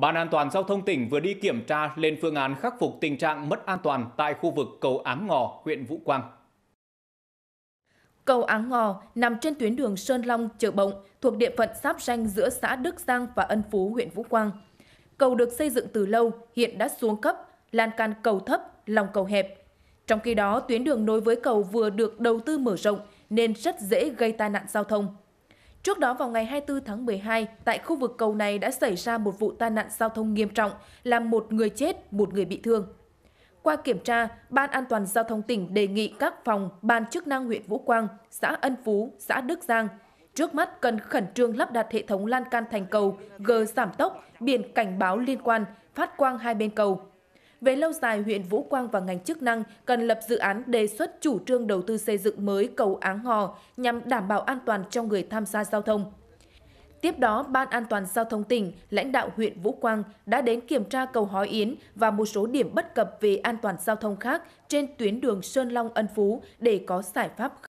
Ban an toàn giao thông tỉnh vừa đi kiểm tra lên phương án khắc phục tình trạng mất an toàn tại khu vực cầu Áng Ngò, huyện Vũ Quang. Cầu Áng Ngò nằm trên tuyến đường Sơn Long – Chợ Bộng thuộc địa phận giáp ranh giữa xã Đức Giang và Ân Phú, huyện Vũ Quang. Cầu được xây dựng từ lâu, hiện đã xuống cấp, lan can cầu thấp, lòng cầu hẹp. Trong khi đó, tuyến đường nối với cầu vừa được đầu tư mở rộng nên rất dễ gây tai nạn giao thông. Trước đó vào ngày 24 tháng 12, tại khu vực cầu này đã xảy ra một vụ tai nạn giao thông nghiêm trọng, làm một người chết, một người bị thương. Qua kiểm tra, Ban An toàn Giao thông tỉnh đề nghị các phòng, ban chức năng huyện Vũ Quang, xã Ân Phú, xã Đức Giang trước mắt cần khẩn trương lắp đặt hệ thống lan can thành cầu, gờ giảm tốc, biển cảnh báo liên quan, phát quang hai bên cầu, về lâu dài, huyện Vũ Quang và ngành chức năng cần lập dự án đề xuất chủ trương đầu tư xây dựng mới cầu Áng Hò nhằm đảm bảo an toàn cho người tham gia giao thông. Tiếp đó, Ban An toàn Giao thông tỉnh, lãnh đạo huyện Vũ Quang đã đến kiểm tra cầu Hói Yến và một số điểm bất cập về an toàn giao thông khác trên tuyến đường Sơn Long Ân Phú để có giải pháp